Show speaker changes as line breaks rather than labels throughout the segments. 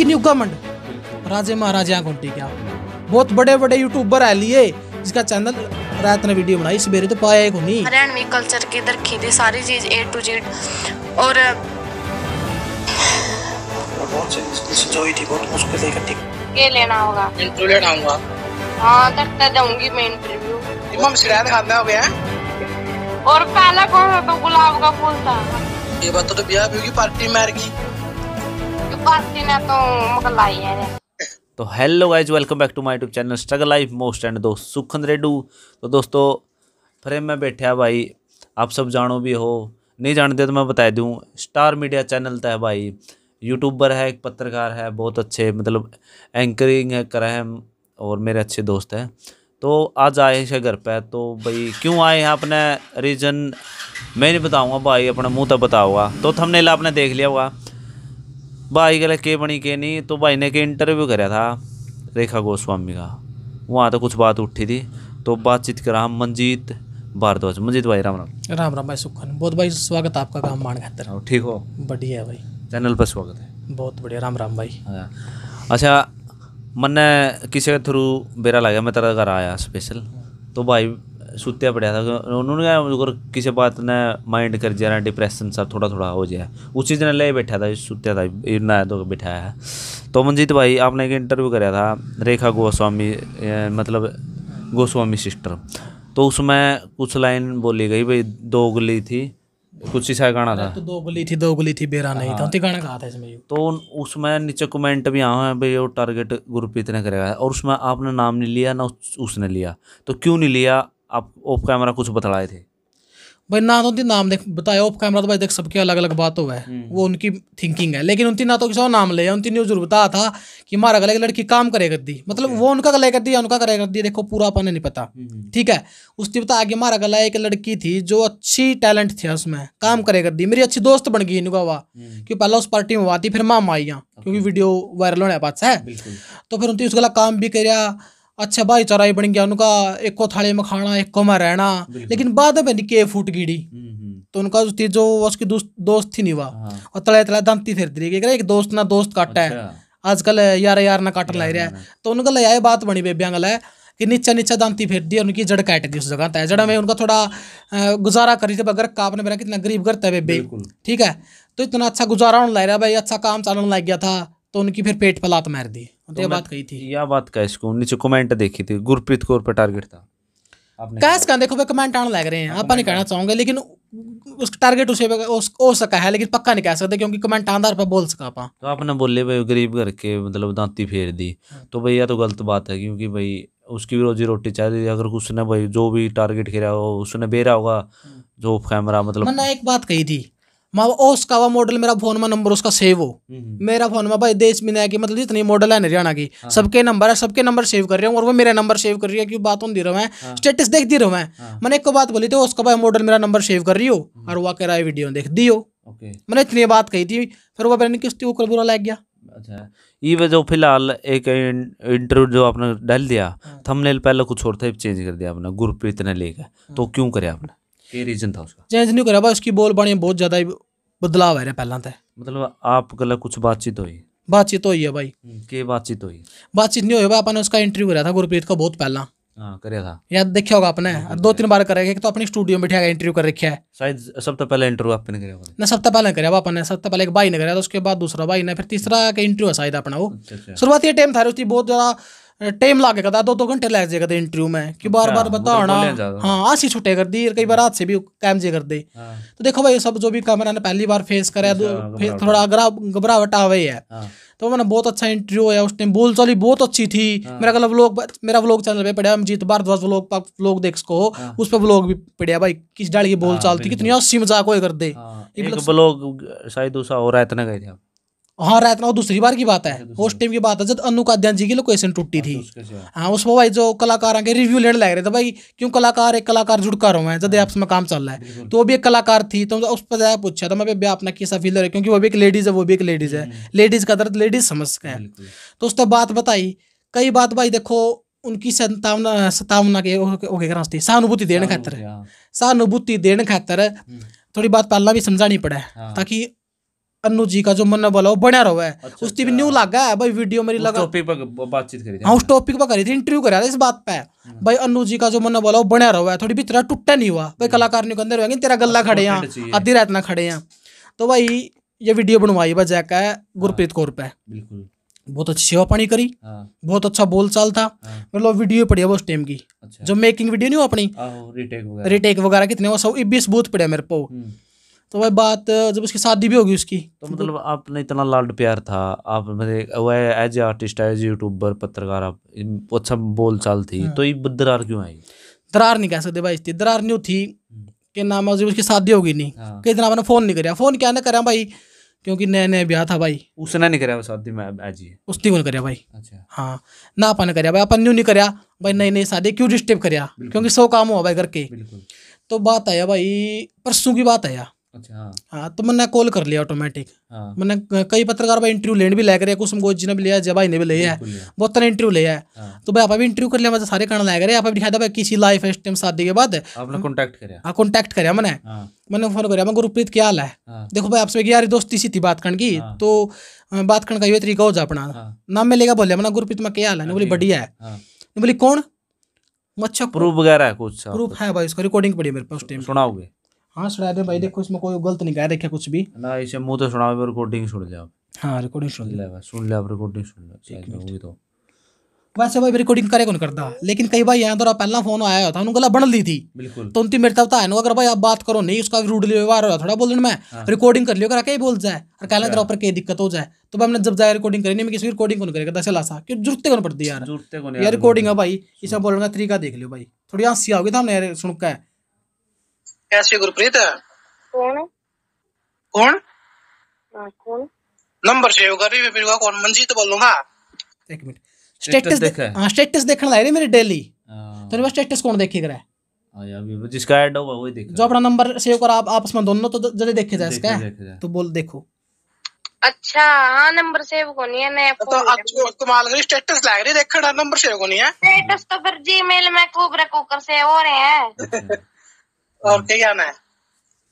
की new government राजे महाराजे यहाँ घंटी क्या बहुत बड़े बड़े यूट्यूबर है लिए जिसका चैनल रात ने वीडियो बनाई सवेरे तो पाया ही नहीं
हरियाणवी कल्चर की रखी थी सारी चीज ए टू जेड और ये लेना होगा
इंटरव्यू लेना होगा
हाँ करता जाऊंगी तो मैं इंटरव्यू
हम सिरान खाना हो गया
और पहला कौन सा तो गुलाब
का फूल था ये बात तो, तो ब्याह की पार्टी मार गई
तो,
तो hello guys welcome back to my YouTube channel struggle life most and दोस्त सुखन रेडू तो दोस्तों फ्रेम में बैठे भाई आप सब जानो भी हो नहीं जानते तो मैं बता दूँ स्टार मीडिया चैनल तो है भाई यूट्यूबर है एक पत्रकार है बहुत अच्छे मतलब एंकरिंग है करा है और मेरे अच्छे दोस्त हैं तो आज आए हैं घर पे तो भाई क्यों आए हैं अपने रीज़न मैं नहीं बताऊँगा भाई अपना मुँह तो बताऊँगा तो ला आपने देख लिया होगा भाई के के बनी के नहीं तो भाई ने के इंटरव्यू करा था रेखा गोस्वामी का वहाँ तो कुछ बात उठी थी तो बातचीत करा हम मंजीत भारद्वाज मनजीत भाई राम राम
राम राम भाई सुखन बहुत भाई स्वागत आपका काम मान खातर ठीक हो बढ़िया भाई
चैनल पर स्वागत
है बहुत बढ़िया राम राम भाई हाँ।
अच्छा मन किसी के थ्रू बेरा लगा मैं तेरा घर आया स्पेशल तो भाई सुत्या पड़ा था उन्होंने क्या अगर किसी बात ने माइंड कर रहा डिप्रेशन सा थोड़ा थोड़ा हो जाए उस चीज़ ने ले बैठा था सुत्या था नया तो बैठाया है तो मनजीत भाई आपने एक इंटरव्यू कराया था रेखा गोस्वामी मतलब गोस्वामी सिस्टर तो उसमें कुछ लाइन बोली गई भाई दो गली थी कुछ सा गाना था
तो दो गली थी दो गली थी बेरा नहीं था हाँ। तो गाना कहा था इसमें तो उसमें नीचे
कमेंट भी आया है भाई वो टारगेट गुरप्रीत ने करेगा और उसमें आपने नाम नहीं लिया ना उसने लिया तो क्यों नहीं लिया आप ऑफ कैमरा कुछ बतलाए थे
भाई ना तो उनकी नाम देख बताया ऑफ कैमरा तो भाई देख सबके अलग अलग बात हो है हम्म। वो उनकी थिंकिंग है लेकिन उनकी ना तो किसी और नाम ले उनकी न्यूज बताया था कि हमारा गले की लड़की काम करे कर दी मतलब वो उनका गले कर दी उनका करे कर दी देखो पूरा अपन नहीं पता हम्म। ठीक है उसने बताया कि हमारा गला एक लड़की थी जो अच्छी टैलेंट थी उसमें काम हम्म। करे कर दी मेरी अच्छी दोस्त बन गई इनका हुआ कि पहला उस पार्टी में हुआ थी फिर माम आई यहाँ क्योंकि वीडियो वायरल होने पास है तो फिर उनकी उस गला काम भी कर अच्छा भाईचारा बन गया उनका एक को थाले में खाना एक को में रहना लेकिन बाद में निके फूट गिड़ी हम्म, हम्म। तो उनका जो थी जो उसकी दोस्त थी नहीं वाह हाँ। और तले तले दमती फिर दी एक दोस्त ना दोस्त काटा है अच्छा। आजकल यार यार ना काटन लाई रहा है तो उनका लिया बात बनी बेबिया गल है कि नीचा नीचा दांती फिर दी और उनकी जड़ काट दी उस जगह तय जड़ में उनका थोड़ा गुजारा करी थी अगर का मेरा कितना गरीब घर तय बेबे ठीक है तो इतना अच्छा गुजारा होने लग रहा भाई अच्छा काम चलने लग गया था तो उनकी फिर पेट पर लात मार दी तो बात
कही थी यह बात का इसको नीचे कमेंट देखी थी गुरप्रीत कौर पर टारगेट था कैश
का देखो कमेंट आने लग रहे हैं हाँ, आप नहीं कहना चाहूंगा लेकिन उसका टारगेट उसे हो सका है लेकिन पक्का नहीं कह सकते क्योंकि कमेंट आंदार पर बोल सका पा
तो आपने बोले भाई गरीब करके मतलब दांती फेर दी हाँ। तो भाई यह तो गलत बात है क्योंकि भाई उसकी भी रोजी रोटी चाहिए अगर उसने भाई जो भी टारगेट खेला हो उसने बेरा होगा हाँ। जो कैमरा मतलब मैंने एक
बात कही थी माँ उसका वा मॉडल हम्म। मेरा फोन में नंबर उसका सेव हो मेरा फोन में भाई देश में नया की मतलब जितनी मॉडल है हरियाणा की हाँ। सबके नंबर है सबके नंबर सेव कर रहे हूँ और वो मेरा नंबर सेव कर रही है क्यों बात दे रहा है हाँ। स्टेटस देख दी रहा है हाँ। मैंने एक को बात बोली थी उसका भाई मॉडल मेरा नंबर सेव कर रही हो हम्म। और वह कह रहा है वीडियो देख दी हो मैंने इतनी बात कही थी फिर वो मैंने किस्ती ऊपर बुरा लग गया
अच्छा ये जो तो फिलहाल एक इंटरव्यू जो आपने डाल दिया थंबनेल हाँ। पहले कुछ और था चेंज कर दिया आपने गुरप्रीत ने लेकर तो हाँ। क्यों करे आपने ये रीजन था उसका
चेंज नहीं करा उसकी बोल बाणी बहुत ज्यादा बदलाव है रहा पहला था तो।
मतलब आप गला कुछ बातचीत हुई
बातचीत तो हुई है भाई हम्म,
के बातचीत हुई
बातचीत नहीं हुई अपने उसका इंटरव्यू करा था गुरप्रीत का बहुत पहला
हाँ,
याद देखा होगा आपने हाँ, दो तीन बार करेगा तो अपनी स्टूडियो में बैठा इंटरव्यू कर रखा है
शायद सबसे पहले इंटरव्यू आपने करा
ना सबसे तो पहले करा अपन सबसे पहले एक भाई ने करा था उसके बाद दूसरा भाई ने फिर तीसरा इंटरव्यू है शायद अपना वो अच्छा, अच्छा। शुरुआती टाइम था उसकी बहुत ज्यादा टाइम लगेगा था दो दो घंटे लग जाएगा इंटरव्यू में कि बार अच्छा, बार बताना तो हाँ आसी छुट्टे कर दी कई बार हाथ से भी काम जे कर दे हाँ। तो देखो भाई सब जो भी कैमरा ने पहली बार फेस करा अच्छा, तो फिर थोड़ा घबरावट आवे है हाँ। तो मैंने बहुत अच्छा इंटरव्यू है उस टाइम बोल चाली बहुत अच्छी थी हाँ। मेरा कल व्लॉग मेरा व्लॉग चैनल पे पढ़िया अमजीत भारद्वाज व्लॉग व्लॉग देख सको उस पर व्लॉग भी पढ़िया भाई किस डाल की बोल चाल थी कितनी हंसी मजाक हो कर दे एक
व्लॉग मतलब शायद दूसरा हो रहा है इतना कह दिया
हाँ रायतना वो दूसरी बार की बात है उस टाइम की बात है जब अनु काद्यान जी की लोकेशन टूटी हाँ, तो थी हाँ उसमें भाई जो कलाकार आगे रिव्यू लेने लग रहे थे भाई क्यों कलाकार एक कलाकार जुड़कर हुआ है जब हाँ। आपस में काम चल रहा है तो वो भी एक कलाकार थी तो उस पर जाए पूछा तो मैं भी अपना किसा फील है क्योंकि वो भी एक लेडीज है वो भी एक लेडीज है लेडीज हम्म। का दर्द लेडीज समझ हैं तो उसने बात बताई कई बात भाई देखो उनकी संतावना सतावना के ओके थी सहानुभूति देने खातर हाँ। सहानुभूति देने खातर हम्म। थोड़ी बात पहला भी समझानी पड़े ताकि अनु जी का जो मन बोला वो बना रहा है अच्छा, उसकी भी अच्छा। न्यू लगा है भाई वीडियो मेरी लगा टॉपिक
पर बातचीत करी हाँ उस
टॉपिक पर करी थी इंटरव्यू करा था इस बात पे हम्म। भाई अनु जी का जो मन बोला वो बना रहा है थोड़ी भी तेरा टूटा नहीं हुआ भाई हम्म। कलाकार के अंदर होंगे तेरा गला अच्छा, खड़े हैं आधी रात ना खड़े हैं तो भाई ये वीडियो बनवाई भाई जैक है गुरप्रीत हाँ। कौर पे बिल्कुल बहुत अच्छी सेवा पानी करी हाँ। बहुत अच्छा बोल चाल था मतलब वीडियो पढ़िया वो उस टाइम की अच्छा। जो मेकिंग वीडियो नहीं हो अपनी रिटेक वगैरह कितने वो सब इबीस बूथ पड़े मेरे पो तो वह बात जब उसकी शादी भी होगी उसकी तो मतलब
आपने इतना लाड प्यार था आप मतलब वह as a artist as YouTuber पत्रकार आप अच्छा बोल चाल थी हाँ। तो ये दरार क्यों आई दरार
नहीं कह सकते भाई दरार नहीं थी के नाम जब उसकी शादी होगी नहीं हाँ। कई दिन आपने फ़ोन नहीं कराया फ़ोन क्या ना करा भाई क्योंकि नया नया ब्याह था भाई उसने नहीं कराया शादी में अजी उसने कौन कराया भाई अच्छा हाँ ना आपा ने कराया भाई अपन न्यू नहीं कराया भाई नई नई शादी क्यों डिस्टर्ब कराया क्योंकि सौ काम हुआ भाई घर के तो बात आया भाई परसों की बात आया अच्छा हाँ।, हाँ तो मैंने कॉल कर लिया ऑटोमेटिक हाँ। मैंने कई पत्रकार भाई इंटरव्यू लेने भी लायक रहे कुसुम गोज जी ने भी लिया जब भाई ने भी लिया है हाँ। बहुत तरह इंटरव्यू लिया है तो भाई आप भी इंटरव्यू कर लिया मैं तो सारे कारण लायक रहे आप दिखाया था किसी लाइफ है टाइम शादी के बाद आपने कॉन्टैक्ट करा हाँ कॉन्टैक्ट करा मैंने मैंने फोन करा मैं गुरुप्रीत क्या हाल है देखो भाई आपसे यार दोस्ती सी थी बात करने की तो बात करने का ये तरीका हो जा अपना नाम में लेगा बोलिया मैंने गुरुप्रीत मैं क्या हाल है बोली अच्छा, बढ़िया है बोली कौन अच्छा प्रूफ वगैरह कुछ प्रूफ है भाई उसका रिकॉर्डिंग पड़ी मेरे पास टाइम सुनाओगे हाँ सुना दे भाई देखो इसमें कोई गलत नहीं कह रखे कुछ भी
ना इसे मुंह तो सुना रिकॉर्डिंग सुन ले हाँ रिकॉर्डिंग सुन ले सुन ले आप रिकॉर्डिंग सुन ले तो
वैसे भाई रिकॉर्डिंग करे कौन करता लेकिन कई भाई यहाँ द्वारा पहला फोन आया होता उन्होंने गला बन ली थी बिल्कुल तो उनकी मेरे तब तो है अगर भाई आप बात करो नहीं उसका रूडली व्यवहार हो थोड़ा बोलन मैं रिकॉर्डिंग हाँ। कर लियो अगर कहीं बोल जाए और कहना अच्छा। तेरा ऊपर कई दिक्कत हो जाए तो भाई हमने जब जाए रिकॉर्डिंग करेंगे मैं किसी रिकॉर्डिंग कौन करेगा दस लाशा क्यों जरूरत कौन पड़ती है यार रिकॉर्डिंग है भाई इसमें बोलने का तरीका देख लियो भाई थोड़ी हंसी आओगी था तो हमने यार सुन का कैसी गुरप्रीत कौन कौन हाँ, कौन नंबर सेव कर रही फिर कौन मनजीत बोलूंगा हाँ। एक मिनट स्टेटस देख हां स्टेटस हाँ, देखने लाए रे मेरे डेली तेरे पास स्टेटस कौन देखे करा
जिसका ऐड होगा वही
देखा जो अपना नंबर सेव करा आप आपस में दोनों तो जल्दी देखे जाए इसका तो बोल देखो
अच्छा हाँ नंबर सेव कोनी है नया
तो आपको कमाल करी स्टेटस लाग रही देखना नंबर सेव कोनी है
स्टेटस तो फिर जीमेल में कोबरा रखो से हो रहे हैं
अच्छा। और क्या कहना है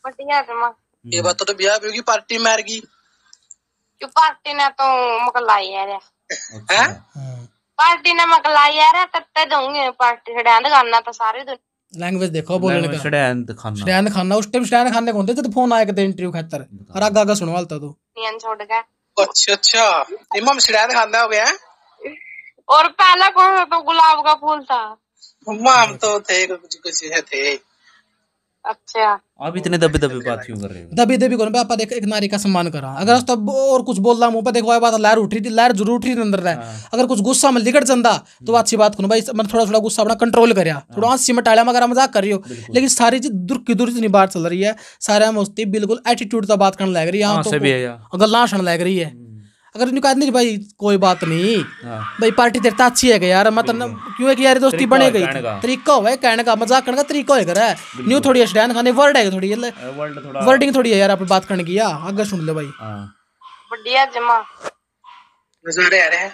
बढ़िया है
ये बता तो ब्याह होगी पार्टी मार गई
क्यों पार्टी ने तो मकलाई है रे
अच्छा।
पार्टी ने मकलाई है रे तत्ते तो दूंगे पार्टी छड़ान दिखाना तो सारे
लैंग्वेज देखो बोलने का छड़ान दिखाना छड़ान दिखाना उस टाइम छड़ान दिखाने कौन जब फोन आया के इंटरव्यू खातर और आगा आगा सुनवालता तो
नियन छोड़ गया
अच्छा अच्छा इमाम छड़ान दिखाना हो गया
और पहला कौन तो गुलाब का फूल था मम्मा तो थे कुछ कुछ थे अच्छा
अब इतने दबे दबे बात क्यों कर रहे
हो दबे दबे कौन पापा देख एक नारी का सम्मान करा अगर तब और कुछ बोल रहा मुंह पे देखो बात लहर उठी थी लहर जरूर उठी अंदर रहे हाँ। अगर कुछ गुस्सा में लिगड़ जंदा तो हम्म। अच्छी बात कौन भाई मैं थोड़ा थोड़ा गुस्सा अपना कंट्रोल कर हाँ। थोड़ा हंसी में टाला मगर मजाक कर रही हो लेकिन सारी चीज दुर् की इतनी निबार चल रही है सारे हम उसकी बिल्कुल एटीट्यूड का बात करने लग रही है हाँ, तो गल्ला लग रही है हम्म। अगर उनको आदमी भाई कोई बात नहीं हाँ। भाई पार्टी तेरे अच्छी है यार मतलब क्यों है कि यार दोस्ती बने गई तरीका हो कहने का मजाक करने का तरीका हो रहा है न्यू थोड़ी स्टैंड खाने वर्ड है थोड़ी वर्डिंग थोड़ी है यार आप बात करने की आगे सुन लो भाई हाँ।
बढ़िया जमा
नजारे आ रहे हैं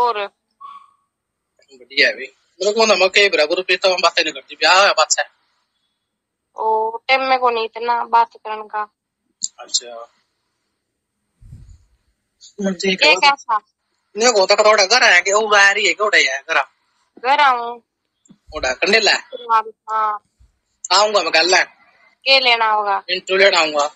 और बढ़िया भी मेरे को नमक के बराबर पे तो हम बातें नहीं करती ब्याह बात है
ओ टाइम में को नहीं इतना बात करने का
अच्छा ये कैसा ने गोता का थोड़ा घर है कि वो बाहर ही है कोड़े है घर घर आऊं ओड़ा कंडेला हां आऊंगा मैं कल
के लेना होगा
इंटरव्यू लेना आऊंगा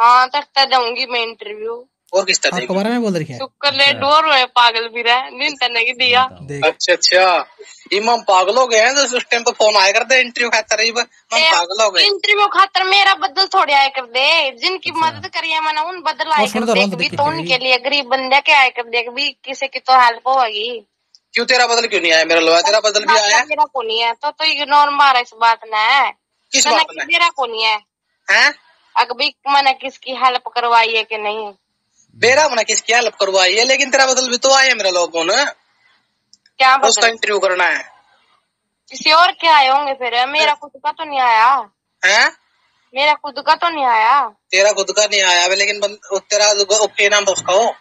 हां तक तो जाऊंगी मैं इंटरव्यू
और किस तरह के बारे में बोल रही
है डोर है पागल भी रहा नींद तने तो की दिया
अच्छा अच्छा इमाम पागल हो गए हैं तो उस टाइम पे फोन आया करते इंटरव्यू खातर इमाम
पागल हो गए इंटरव्यू खातर मेरा बदल थोड़े आया कर दे जिनकी अच्छा। मदद करी है मैंने उन बदल आए कर तो दे भी तो उनके लिए गरीब बंदे के आए कर दे भी किसी की तो हेल्प होगी
क्यों तेरा बदल क्यों नहीं आया मेरा लवा तेरा बदल भी आया
मेरा को नहीं है तो तो इग्नोर मारा इस बात ने किस बात ने मेरा को नहीं है हैं भी मैंने किसकी हेल्प करवाई है कि नहीं
बेरा मना किसकी हेल्प करवाई है लेकिन तेरा बदल भी तो आया मेरा लोगों ने क्या बदल? उसका इंटरव्यू करना है
किसी और के आए होंगे फिर मेरा खुद का तो नहीं आया है मेरा खुद का तो नहीं
आया तेरा खुद का नहीं आया लेकिन तेरा ओके नाम था उसका हो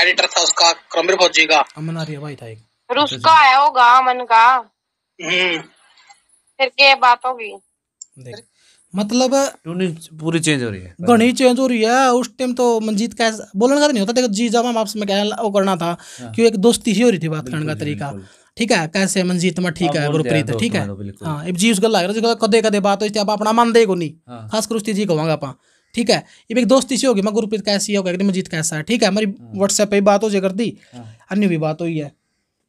एडिटर था उसका क्रमिर फौजी का अमन आर्य भाई था एक
अच्छा, उसका अच्छा। आया होगा अमन का
हम्म
फिर के बात होगी
मतलब पूरी चेंज हो रही है घनी चेंज हो रही है उस टाइम तो मनजीत का बोलने का तो नहीं होता देखो जी जब हम आपसे मैं कहना वो करना था हाँ। कि एक दोस्ती ही हो रही थी बात करने का तरीका ठीक है कैसे मनजीत में ठीक है गुरप्रीत ठीक है हाँ अब जी उस गल लग रहा तो कदे कदे बात होती आप अपना मन देगा नहीं हाँ। खासकर कर उसकी जी कहूँगा आप ठीक है ये एक दोस्ती सी होगी मैं गुरप्रीत कैसी होगा एक मनजीत कैसा है ठीक है हमारी व्हाट्सएप पर बात हो जाए कर दी हाँ। अन्य भी बात हुई है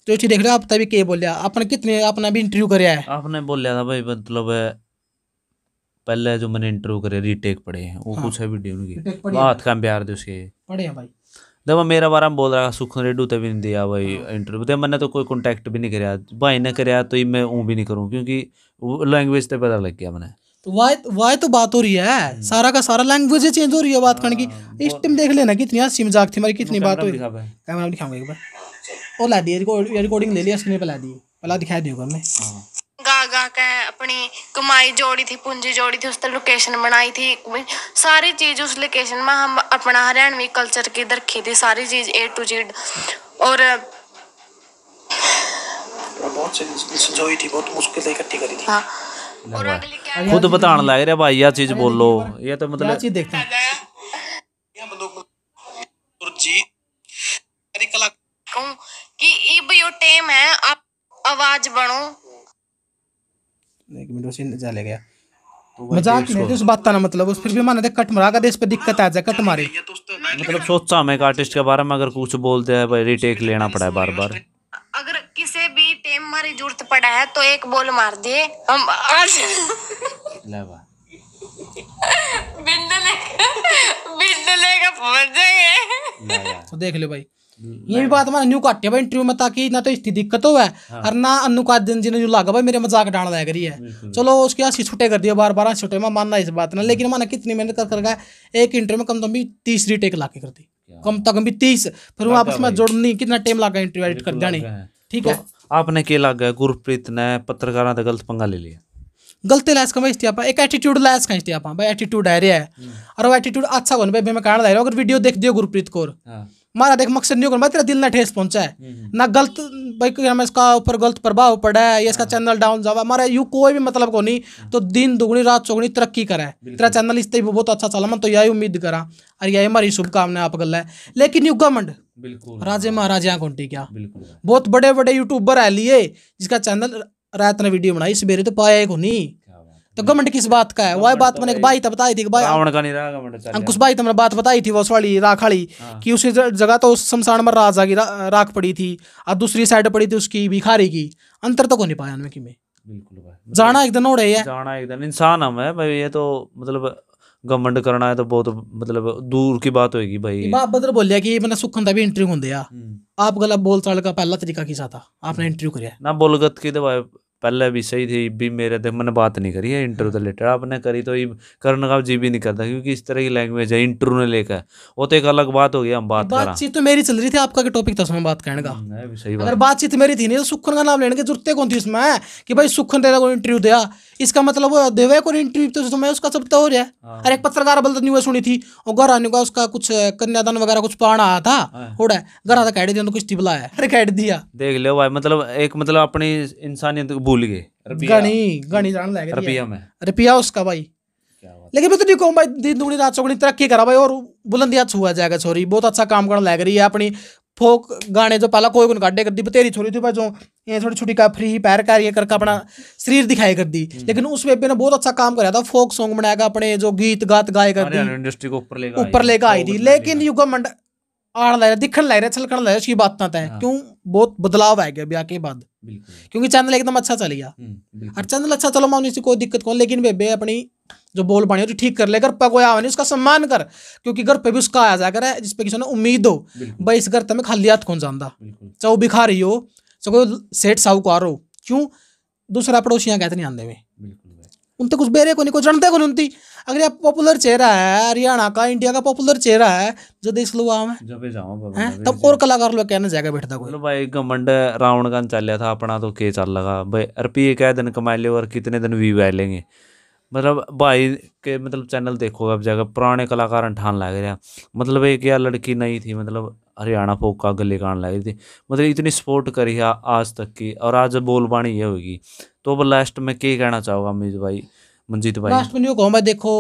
तो ये देख रहे हो आप तभी के बोलिया आपने कितने आपने भी इंटरव्यू कराया है
आपने बोलिया था भाई मतलब पहले जो मैंने इंटरव्यू करे रीटेक पड़े हैं वो हाँ। कुछ है वीडियो उनकी बात कम प्यार दे उसके पढ़े भाई देखो मेरा बारे में बोल रहा सुख रेडू तभी नहीं दिया भाई इंटरव्यू हाँ। तो मैंने तो कोई कांटेक्ट भी नहीं कराया भाई ने कराया तो मैं ऊँ भी नहीं करूँ क्योंकि लैंग्वेज तो पता लग गया मैंने
तो वाय वाय तो बात हो रही है हम्म। सारा का सारा लैंग्वेज चेंज हो रही है बात हाँ, करने की इस टाइम देख लेना कितनी हंसी मजाक थी हमारी कितनी बात हुई
कैमरा
दिखाऊंगा एक बार और ला दी रिकॉर्डिंग ले लिया स्क्रीन पर ला दी पहला दिखाई दिए मैं
गा गा के अपनी कमाई जोड़ी थी पूंजी जोड़ी थी उस पर लोकेशन बनाई थी सारी चीज़ उस लोकेशन में हम अपना हरियाणवी कल्चर की रखी थी सारी चीज़ ए टू जेड
और
हाँ। खुद बताने लग रहा भाई यह चीज बोलो ये तो
मतलब चीज देखते हैं मतलब-
कि ये टाइम है आप आवाज बनो
एक चले गया तो मजाक नहीं उस बात ना मतलब उस फिर भी माना कट पे दिक्कत आ जाए कट मारे तो
मतलब सोचा आर्टिस्ट के बारे में अगर कुछ भाई रिटेक लेना पड़ा है बार बार
अगर भी टेम मारी जरूरत पड़ा है तो एक
बोल मार दिए हम आज
बिंदले बिंदले का पहुंच जाएंगे तो देख लो भाई ये भी बात हमारा न्यू घट भाई इंटरव्यू में ताकि ना तो इसकी दिक्कत हो है हाँ। और ना अनु का दिन जिन्हें जो लगा भाई मेरे मजाक डाल रहा करी है चलो उसके यहाँ छुट्टे कर दिया बार बार छुट्टे में मानना इस बात ना हाँ। लेकिन हमारा कितनी मेहनत कर कर गया एक इंटरव्यू में कम तो भी तीस रीटेक ला के कर दी कम तक भी तीस फिर आपस में जोड़नी कितना टाइम लगा इंटरव्यू एडिट कर जाने ठीक तो है
आपने क्या लगा गुरप्रीत ने पत्रकारों का गलत पंगा ले लिया
गलती लायस का इसलिए आप एक एटीट्यूड लायस का इसलिए आप एटीट्यूड है रे हम्म। है और वो एटीट्यूड अच्छा बन भाई मैं कहना रहा अगर वीडियो देख दियो गुरप्रीत कौर हाँ। मारा देख मकसद नहीं होगा तेरा दिल ना ठेस पहुंचा है हम्म, हम्म। ना गलत भाई हमें इसका ऊपर गलत प्रभाव पड़ा है या इसका हाँ। चैनल डाउन जावा हमारा यू कोई भी मतलब को नहीं हाँ। तो दिन दुगुनी रात चौगुनी तरक्की करे तेरा चैनल इस तरह बहुत अच्छा चला मन तो यही उम्मीद करा और यही हमारी शुभकामना आप गल है लेकिन यू गवर्नमेंट बिल्कुल राजे महाराजा कौनटी क्या बहुत बड़े बड़े यूट्यूबर है लिए जिसका चैनल रात ने वीडियो बनाई सवेरे तो पाया ही को नहीं तो घमंड किस बात का है वह बात तो मैंने एक बाई था तो बताई थी भाई
का नहीं रहा अंकुश
भाई तुमने तो बात बताई थी उस वाली राख वाली हाँ। कि उसकी जगह तो उस शमशान में राजा की राख पड़ी थी और दूसरी साइड पड़ी थी उसकी भिखारी की अंतर तो को नहीं पाया उनमें कि में बिल्कुल भाई मतलब जाना एकदम है
जाना एक दिन इंसान हम है भाई ये तो मतलब घमंड करना है तो बहुत मतलब दूर की बात होगी भाई
बाप बदल बोल लिया कि मैंने सुखन था भी इंटरव्यू होंगे आप गलत बोल चाल का पहला तरीका किसा था आपने इंटरव्यू हम्म। कराया
ना बोलगत की तो भाई पहले भी सही थी भी मेरे तो मैंने बात नहीं करी है इंटरव्यू के रिलेटेड आपने करी तो ये का जी भी नहीं करता क्योंकि इस तरह की लैंग्वेज है इंटरव्यू ने लेकर वो तो एक अलग बात हो गई हम बात बातचीत
तो मेरी चल रही थी आपका टॉपिक था उसमें बात करने का हम्म, सही अगर बातचीत मेरी थी नहीं तो सुखन का नाम लेने की जरूरत कौन थी इसमें कि भाई सुखन तेरा को इंटरव्यू दिया इसका मतलब वो देवे को इंटरव्यू तो मैं उसका शब्द तो हो रहा है हाँ। अरे एक पत्रकार बल न्यूज सुनी थी और घर आने का उसका कुछ कन्यादान वगैरह कुछ पाना आया था थोड़ा हाँ। घर आता कैड दिया कुछ टिबला है अरे कैड दिया
देख लो भाई मतलब एक मतलब अपनी इंसानियत भूल गए गाणी
गाणी जान लग रुपया में रुपया उसका भाई लेकिन मैं तो नहीं कहूँ भाई दिन दुगनी रात चौगनी तरक्की करा भाई और बुलंदियाँ छुआ जाएगा छोरी बहुत अच्छा काम करने लग रही है अपनी फोक गाने जो पाला कोई काटे कर दी बतेरी छोरी थी भाई जो ये छोटी छोटी का फ्री पैर का ये करके अपना शरीर दिखाई कर दी हम्म। लेकिन उस वेबे ने बहुत अच्छा काम कराया था फोक सॉन्ग बनाएगा अपने जो गीत गात गाए कर दी
इंडस्ट्री को ऊपर लेकर आई
थी लेकिन युग मंडल आन लग रहा दिखन लग रहा छलकन लग रहा उसकी बात ना है क्यों बहुत बदलाव आ गया ब्याह के बाद क्योंकि चैनल एकदम अच्छा चल गया और चैनल अच्छा चलो मैं उनसे कोई दिक्कत कौन लेकिन बेबे अपनी जो बोल पानी हो जो ठीक कर ले घर पर कोई आवा नहीं उसका सम्मान कर क्योंकि घर पे भी उसका आया जा कर जिसपे किसी ने उम्मीद हो भाई इस घर तुम्हें खाली हाथ कौन जानता चाहे वो भिखारी हो चाहे कोई सेठ साहूकार हो क्यों दूसरा पड़ोसियाँ कहते नहीं आते में उन तक बेरे को नहीं को जनता को नहीं अगर ये पॉपुलर चेहरा है हरियाणा का इंडिया का पॉपुलर चेहरा है जो देख लो आम
है
तब और कलाकार लोग कहने जाएगा बैठता कोई
भाई घमंड रावण का चल था अपना तो के चल लगा भाई रुपये क्या दिन कमा ले और कितने दिन व्यू आ लेंगे मतलब भाई के मतलब चैनल देखोगे अब जाकर पुराने कलाकार ठान लग रहे हैं मतलब एक या लड़की नहीं थी मतलब हरियाणा फोक गले कान लग रही मतलब इतनी सपोर्ट करी है आज तक की और आज बोलबाणी ये होगी तो अब लास्ट में क्या कहना चाहोगा अमित भाई मंजीत भाई लास्ट
में यो कहूँगा देखो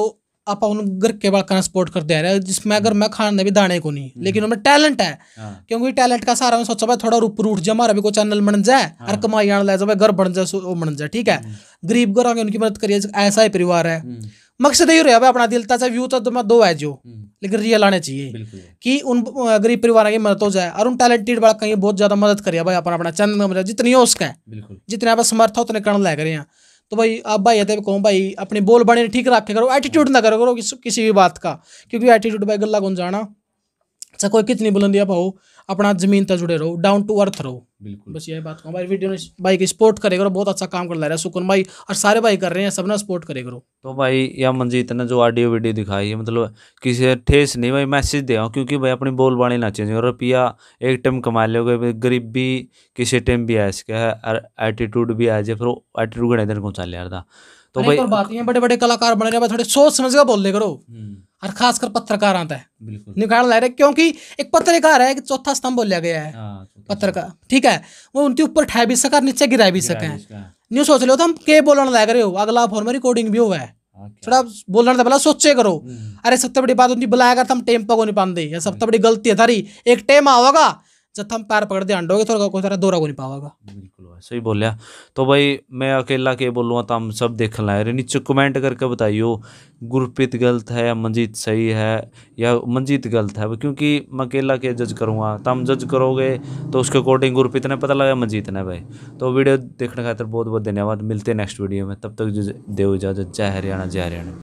आप उन घर के सपोर्ट करते आ रहे हैं जिसमें अगर मैं खाने भी दाने को नहीं हम्म। लेकिन उनमें टैलेंट है हाँ। क्योंकि टैलेंट का सहारा सोचा भाई थोड़ा ऊपर उठ जाए हमारा भी कोई चैनल बन जाए और हाँ। कमाई आने लग जाए घर बन जाए बन जाए ठीक है हम्म। गरीब घर आगे उनकी मदद करिए ऐसा ही परिवार है हम्म। मकसद यही रहा अपना दिल सा व्यू तो मैं दो है जो हम्म। लेकिन रियल आने चाहिए कि उन गरीब परिवार की मदद हो जाए और उन टैलेंटेड बड़ा कहीं बहुत ज्यादा मदद करिए भाई अपना अपना चैनल जितनी हो उसका जितने आप समर्थ हो उतने कण लायक रहे हैं तो भाई आप भाई यदि कहूँ भाई अपनी बोल बने ठीक रखे करो एटीट्यूड ना करो करो किसी भी बात का क्योंकि एटीट्यूड भाई गला गुंजाना अच्छा कोई कितनी बुलंदियाँ पाओ अपना जमीन तक जुड़े रहो डाउन टू अर्थ रहो बिल्कुल बस यही बात कहूँ वीडियो ने भाई की सपोर्ट करे करो बहुत अच्छा काम कर रहा है सुकुन भाई और सारे भाई कर रहे हैं सबना सपोर्ट करे करो
तो भाई या मंजीत ने जो ऑडियो वीडियो दिखाई है मतलब किसी ठेस नहीं भाई मैसेज दे क्योंकि भाई अपनी बोल ना चेंज करो एक टाइम कमा लो गरीबी किसी टाइम भी आ सके है एटीट्यूड भी आ जाए फिर एटीट्यूड घने दिन को चल यार तो भाई
बात बड़े बड़े कलाकार बने रहे थोड़े सोच समझ कर बोल करो हम्म। और खासकर पत्रकार आता है निकाल ला रहे क्योंकि एक पत्रकार है चौथा स्तंभ बोलिया गया है हाँ, पत्रकार ठीक है वो उनके ऊपर ठा भी सका नीचे गिरा भी सके न्यू सोच लो तो हम के बोलने लग रहे हो अगला फोन में रिकॉर्डिंग भी हुआ है हाँ, थोड़ा बोलना था भला सोचे करो हम्म। अरे सबसे बड़ी बात उनकी बुलाया कर तो हम टेम पको नहीं पाते सबसे बड़ी गलती है थारी एक टेम आओगा जब हम पैर पकड़ दे अंडोगे थोड़ा तो कोई सारा दौरा को नहीं पावागा बिल्कुल
सही बोलिया तो भाई मैं अकेला के बोलूँगा तो हम सब देख लाए रे नीचे कमेंट करके बताइयो गुरप्रीत गलत है या मंजीत सही है या मंजीत गलत है क्योंकि मैं अकेला के जज करूँगा तो हम जज करोगे तो उसके अकॉर्डिंग गुरप्रीत ने पता लगा मंजीत ने भाई तो वीडियो देखने खातर बहुत बहुत धन्यवाद मिलते हैं नेक्स्ट वीडियो में तब तक देव इजाज़त जय हरियाणा जय हरियाणा